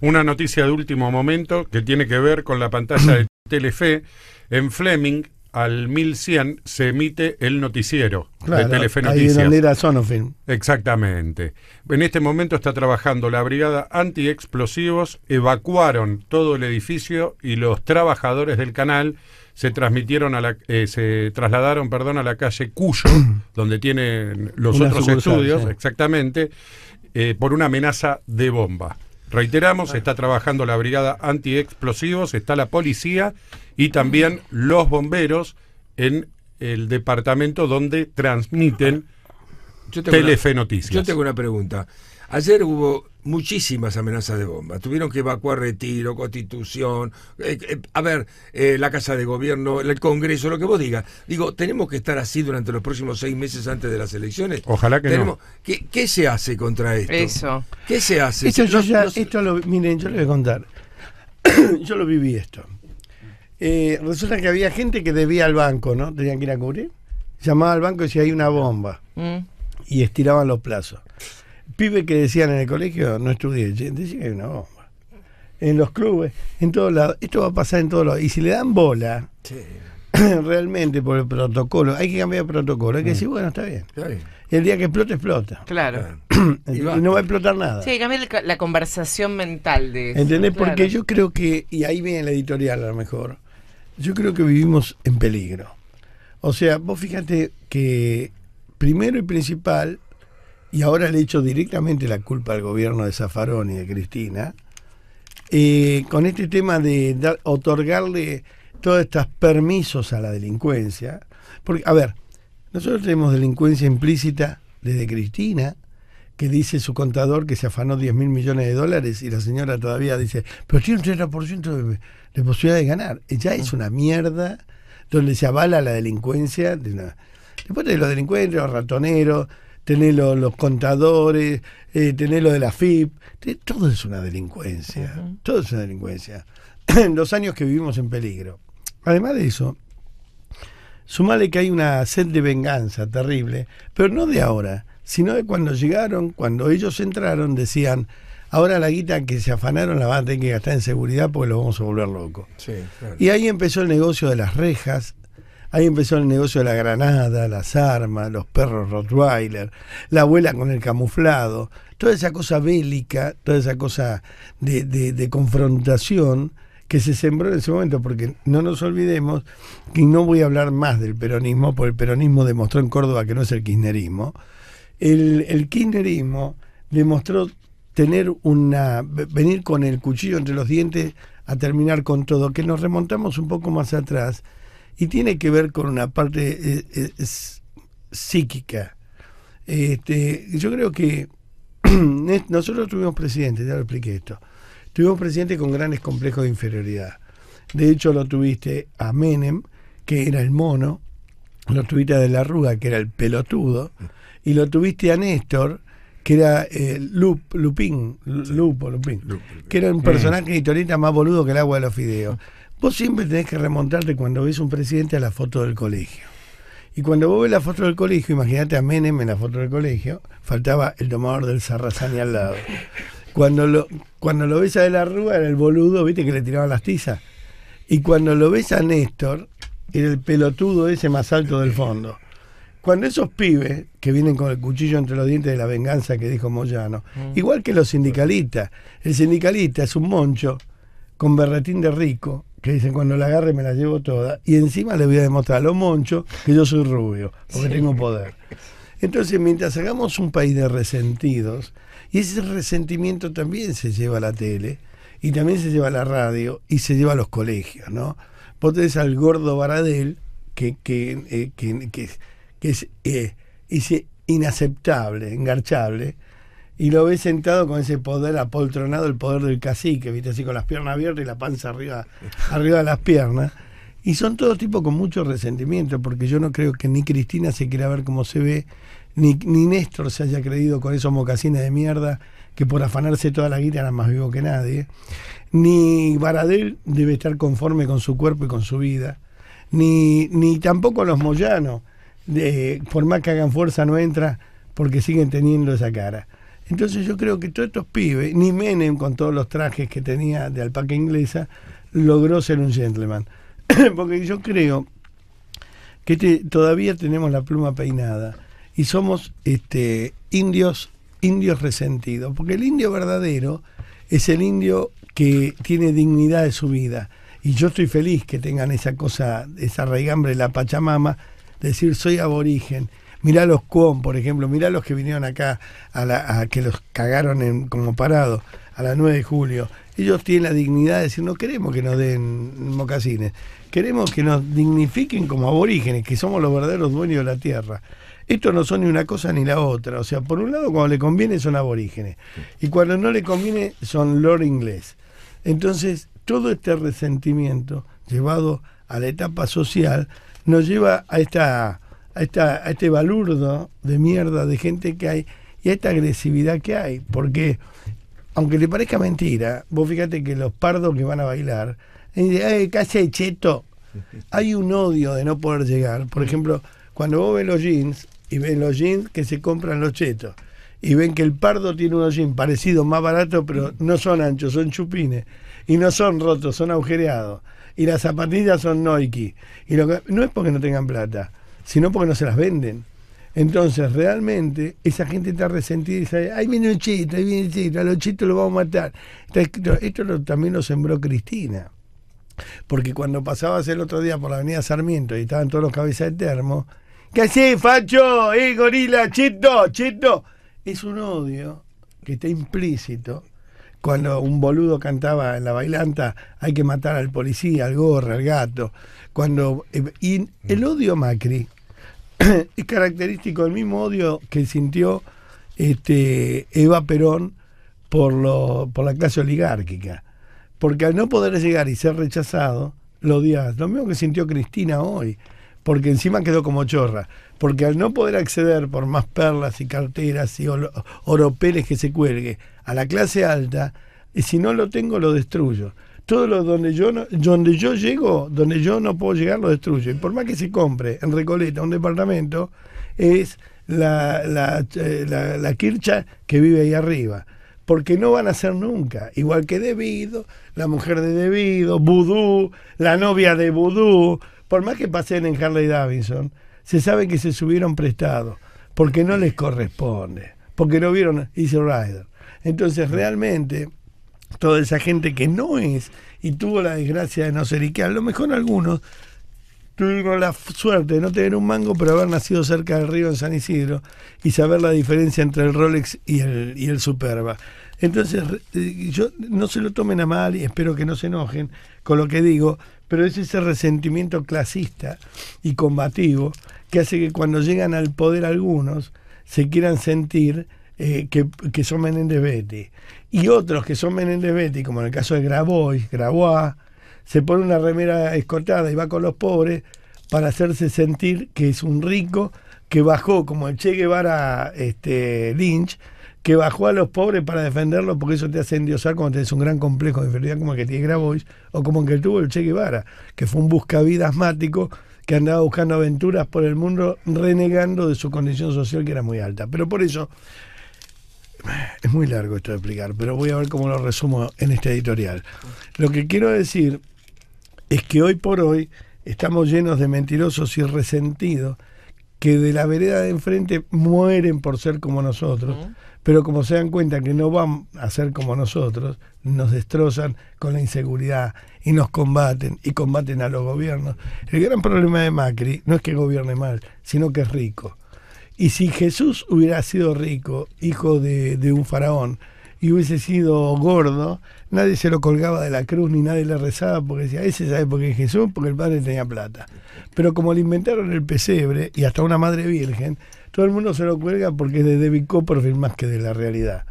Una noticia de último momento que tiene que ver con la pantalla de Telefe. En Fleming, al 1100, se emite el noticiero de Telefe Noticias. Ahí donde Exactamente. En este momento está trabajando la brigada antiexplosivos. Evacuaron todo el edificio y los trabajadores del canal se transmitieron a la, eh, trasladaron perdón a la calle Cuyo donde tienen los otros estudios exactamente eh, por una amenaza de bomba Reiteramos, está trabajando la brigada antiexplosivos, está la policía y también los bomberos en el departamento donde transmiten Telefe Noticias. Yo tengo una pregunta. Ayer hubo muchísimas amenazas de bomba. Tuvieron que evacuar Retiro, Constitución, eh, eh, a ver, eh, la Casa de Gobierno, el Congreso, lo que vos digas. Digo, tenemos que estar así durante los próximos seis meses antes de las elecciones. Ojalá que no. ¿qué, se hace contra esto? Eso. ¿Qué se hace? Esto, esto miren, yo les voy a contar. yo lo viví esto. resulta que había gente que debía al banco, ¿no? Tenían que ir a cubrir. Llamaba al banco y decía, hay una bomba. Mm. Y estiraban los plazos pibes que decían en el colegio, no estudié, decían que hay En los clubes, en todos lados. Esto va a pasar en todos lados. Y si le dan bola, realmente por el protocolo, hay que cambiar el protocolo. Hay que mm. decir, bueno, está bien. el día que explota, explota. Claro. y, no va a explotar nada. Sí, cambiar la conversación mental de eso. ¿Entendés? Porque yo creo que, y ahí viene la editorial a lo mejor, yo creo que vivimos en peligro. O sea, vos fíjate que primero y principal y ahora le echo directamente la culpa al gobierno de Zafarón y de Cristina, eh, con este tema de otorgarle todos estos permisos a la delincuencia. Porque, a ver, nosotros tenemos delincuencia implícita desde Cristina, que dice su contador que se afanó 10 mil millones de dólares y la señora todavía dice, pero tiene un 30% de, posibilidad de ganar. Ya es una mierda donde se avala la delincuencia. De una... Después de los delincuentes, los ratoneros, tenés los contadores, eh, tenés lo de la FIP, todo es una delincuencia, todo es una delincuencia. los años que vivimos en peligro. Además de eso, sumale que hay una sed de venganza terrible, pero no de ahora, sino de cuando llegaron, cuando ellos entraron, decían, ahora la guita que se afanaron la van a tener que gastar en seguridad porque lo vamos a volver locos. Y ahí empezó el negocio de las rejas, Ahí empezó el negocio de la granada, las armas, los perros Rottweiler, la abuela con el camuflado, toda esa cosa bélica, toda esa cosa de, confrontación que se sembró en ese momento, porque no nos olvidemos que no voy a hablar más del peronismo, porque el peronismo demostró en Córdoba que no es el kirchnerismo. El, el kirchnerismo demostró tener una venir con el cuchillo entre los dientes a terminar con todo, que nos remontamos un poco más atrás y tiene que ver con una parte eh, eh, psíquica. Este, yo creo que nosotros tuvimos presidente, ya lo expliqué esto, tuvimos presidente con grandes complejos de inferioridad. De hecho, lo tuviste a Menem, que era el mono, lo tuviste a De la Ruga, que era el pelotudo, y lo tuviste a Néstor, que era eh, Lup, Lupín, Lupo, Lupín, que era un mm. personaje de historieta más boludo que el agua de los fideos. Vos siempre tenés que remontarte cuando ves un presidente a la foto del colegio. Y cuando vos ves la foto del colegio, imagínate a Menem en la foto del colegio, faltaba el tomador del Sarrazani al lado. Cuando lo, cuando lo ves a De la Rúa era el boludo, viste que le tiraban las tizas. Y cuando lo ves a Néstor, era el pelotudo ese más alto del fondo cuando esos pibes que vienen con el cuchillo entre los dientes de la venganza que dijo Moyano, mm. igual que los sindicalistas, el sindicalista es un moncho con berretín de rico, que dicen cuando la agarre me la llevo toda, y encima le voy a demostrar a los monchos que yo soy rubio, porque tengo poder. Entonces, mientras hagamos un país de resentidos, y ese resentimiento también se lleva a la tele, y también se lleva a la radio, y se lleva a los colegios, ¿no? Vos tenés al gordo Baradel, que, que, eh, que que es, eh, inaceptable, engarchable, y lo ve sentado con ese poder apoltronado, el poder del cacique, viste, así con las piernas abiertas y la panza arriba, arriba de las piernas. Y son todos tipos con mucho resentimiento, porque yo no creo que ni Cristina se quiera ver como se ve, ni, ni Néstor se haya creído con esos mocasines de mierda que por afanarse toda la guita era más vivo que nadie, ni Baradel debe estar conforme con su cuerpo y con su vida, ni, ni tampoco los Moyanos, por más que hagan fuerza no entra porque siguen teniendo esa cara. Entonces yo creo que todos estos pibes, ni Menem con todos los trajes que tenía de alpaca inglesa, logró ser un gentleman. porque yo creo que este, todavía tenemos la pluma peinada y somos este, indios, indios resentidos. Porque el indio verdadero es el indio que tiene dignidad de su vida. Y yo estoy feliz que tengan esa cosa, esa raigambre de la Pachamama, decir soy aborigen. Mirá los cuón por ejemplo, mirá los que vinieron acá, a, que los cagaron como parado a la 9 de julio. Ellos tienen la dignidad de decir, no queremos que nos den mocasines, queremos que nos dignifiquen como aborígenes, que somos los verdaderos dueños de la tierra. Estos no son ni una cosa ni la otra. O sea, por un lado, cuando le conviene son aborígenes, y cuando no le conviene son lord inglés. Entonces, todo este resentimiento llevado a la etapa social nos lleva a esta, a esta a este balurdo de mierda de gente que hay y a esta agresividad que hay, porque aunque le parezca mentira, vos fíjate que los pardos que van a bailar, casi hay eh, cheto, hay un odio de no poder llegar. Por ejemplo, cuando vos ves los jeans y ven los jeans que se compran los chetos y ven que el pardo tiene unos jeans parecidos, más baratos, pero mm. no son anchos, son chupines y no son rotos, son agujereados. Y las zapatillas son noiki. Y lo que, no es porque no tengan plata, sino porque no se las venden. Entonces, realmente, esa gente está resentida y dice, ahí viene un chito, ahí viene un chito, a los chitos lo vamos a matar. Esto, también lo sembró Cristina. Porque cuando pasabas el otro día por la avenida Sarmiento y estaban todos los cabezas de termo, ¿qué sí facho? ¡Eh, gorila! ¡Chito! ¡Chito! Es un odio que está implícito cuando un boludo cantaba en la bailanta, hay que matar al policía, al gorra, al gato. Cuando, eh, y mm. el odio Macri es característico del mismo odio que sintió este, Eva Perón por, por la clase oligárquica. Porque al no poder llegar y ser rechazado, lo odias. Lo mismo que sintió Cristina hoy porque encima quedó como chorra, porque al no poder acceder por más perlas y carteras y oropeles que se cuelgue a la clase alta, y si no lo tengo lo destruyo. Todo lo donde yo donde yo llego, donde yo no puedo llegar, lo destruyo. Y por más que se compre en Recoleta un departamento, es la, la, eh, la, Kircha que vive ahí arriba porque no van a ser nunca. Igual que Debido, la mujer de Debido, Voodoo, la novia de Voodoo, por más que pasen en Harley Davidson, se sabe que se subieron prestados, porque no les corresponde, porque no vieron Easy Rider. Entonces, realmente, toda esa gente que no es y tuvo la desgracia de no ser, y a lo mejor algunos tuve la suerte de no tener un mango, pero haber nacido cerca del río en San Isidro y saber la diferencia entre el Rolex y el, y el Superba. Entonces, eh, yo no se lo tomen a mal y espero que no se enojen con lo que digo, pero es ese resentimiento clasista y combativo que hace que cuando llegan al poder algunos se quieran sentir eh, que, que, son Menéndez Betty. Y otros que son Menéndez Betty, como en el caso de Grabois, Grabois, se pone una remera escotada y va con los pobres para hacerse sentir que es un rico que bajó, como el Che Guevara este, Lynch, que bajó a los pobres para defenderlos porque eso te hace endiosar cuando tenés un gran complejo de inferioridad como el que tiene Grabois o como el que tuvo el Che Guevara, que fue un buscavidasmático asmático que andaba buscando aventuras por el mundo renegando de su condición social que era muy alta. Pero por eso, es muy largo esto de explicar, pero voy a ver cómo lo resumo en este editorial. Lo que quiero decir es que hoy por hoy estamos llenos de mentirosos y resentidos que de la vereda de enfrente mueren por ser como nosotros, pero como se dan cuenta que no van a ser como nosotros, nos destrozan con la inseguridad y nos combaten y combaten a los gobiernos. El gran problema de Macri no es que gobierne mal, sino que es rico. Y si Jesús hubiera sido rico, hijo de un faraón, y hubiese sido gordo, nadie se lo colgaba de la cruz ni nadie le rezaba porque decía, ese sabe porque es Jesús, porque el padre tenía plata. Pero como le inventaron el pesebre y hasta una madre virgen, todo el mundo se lo cuelga porque es de David Copperfield más que de la realidad.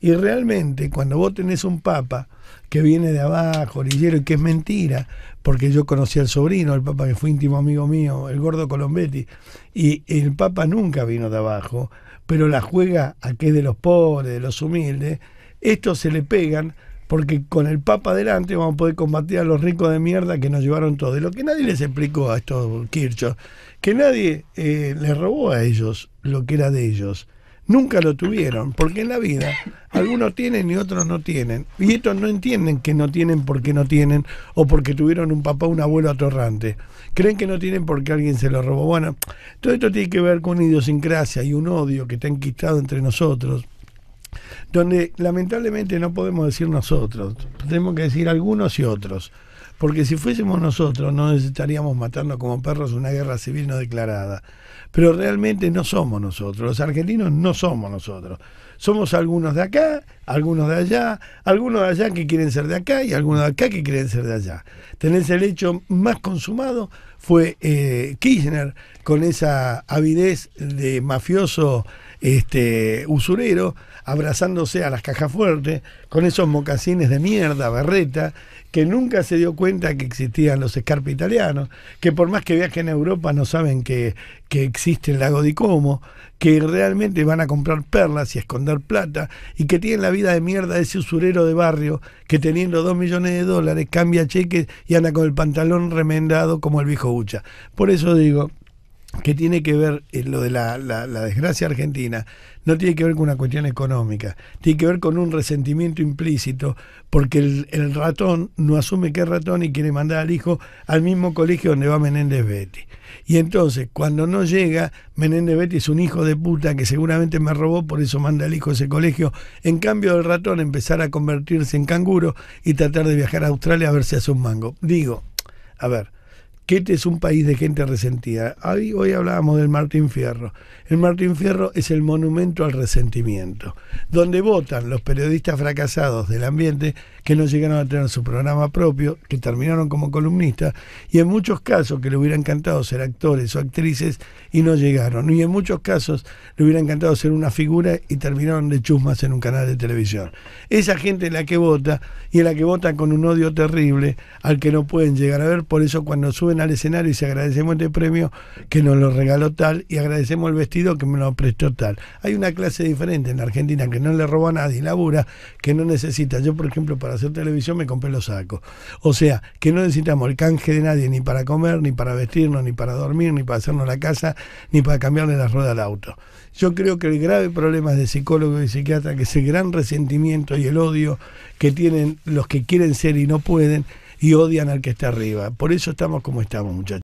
Y realmente, cuando vos tenés un papa que viene de abajo, orillero, y que es mentira, porque yo conocí al sobrino, el papa que fue íntimo amigo mío, el gordo Colombetti, y el papa nunca vino de abajo, pero la juega a que es de los pobres, de los humildes. Estos se le pegan porque con el Papa adelante vamos a poder combatir a los ricos de mierda que nos llevaron todo. Y lo que nadie les explicó a estos Kirchhoff, que nadie eh, les robó a ellos lo que era de ellos nunca lo tuvieron, porque en la vida algunos tienen y otros no tienen. Y estos no entienden que no tienen porque no tienen o porque tuvieron un papá o un abuelo atorrante. Creen que no tienen porque alguien se lo robó. Bueno, todo esto tiene que ver con una idiosincrasia y un odio que está enquistado entre nosotros donde lamentablemente no podemos decir nosotros, tenemos que decir algunos y otros porque si fuésemos nosotros no necesitaríamos matarnos como perros una guerra civil no declarada. Pero realmente no somos nosotros, los argentinos no somos nosotros. Somos algunos de acá, algunos de allá, algunos de allá que quieren ser de acá y algunos de acá que quieren ser de allá. Tenés el hecho más consumado fue eh, Kirchner con esa avidez de mafioso este, usurero, abrazándose a las cajas fuertes, con esos mocasines de mierda, berreta, que nunca se dio cuenta que existían los escarpe italianos, que por más que viajen a Europa no saben que, existe el lago de Como, que realmente van a comprar perlas y esconder plata, y que tienen la vida de mierda ese usurero de barrio que teniendo dos millones de dólares cambia cheques y anda con el pantalón remendado como el viejo Ucha. Por eso digo, que tiene que ver, eh, lo de la, la, la, desgracia argentina, no tiene que ver con una cuestión económica, tiene que ver con un resentimiento implícito, porque el, ratón no asume que es ratón y quiere mandar al hijo al mismo colegio donde va Menéndez Betty. Y entonces, cuando no llega, Menéndez Betty es un hijo de puta que seguramente me robó, por eso manda al hijo a ese colegio. En cambio, el ratón empezar a convertirse en canguro y tratar de viajar a Australia a ver si hace un mango. Digo, a ver, que este es un país de gente resentida. Hoy, hoy hablábamos del Martín Fierro. El Martín Fierro es el monumento al resentimiento, donde votan los periodistas fracasados del ambiente que no llegaron a tener su programa propio, que terminaron como columnistas, y en muchos casos que le hubiera encantado ser actores o actrices y no llegaron. Y en muchos casos le hubiera encantado ser una figura y terminaron de chusmas en un canal de televisión. Esa gente es la que vota y es la que vota con un odio terrible al que no pueden llegar a ver, por eso cuando suben al escenario y se agradecemos este premio que nos lo regaló tal y agradecemos el vestido que me lo prestó tal. Hay una clase diferente en Argentina que no le roba a nadie, labura, que no necesita. Yo, por ejemplo, para hacer televisión me compré los sacos. O sea, que no necesitamos el canje de nadie ni para comer, ni para vestirnos, ni para dormir, ni para hacernos la casa, ni para cambiarle las ruedas al auto. Yo creo que el grave problema es de psicólogo y psiquiatra que es el gran resentimiento y el odio que tienen los que quieren ser y no pueden, y odian al que está arriba. Por eso estamos como estamos, muchachos.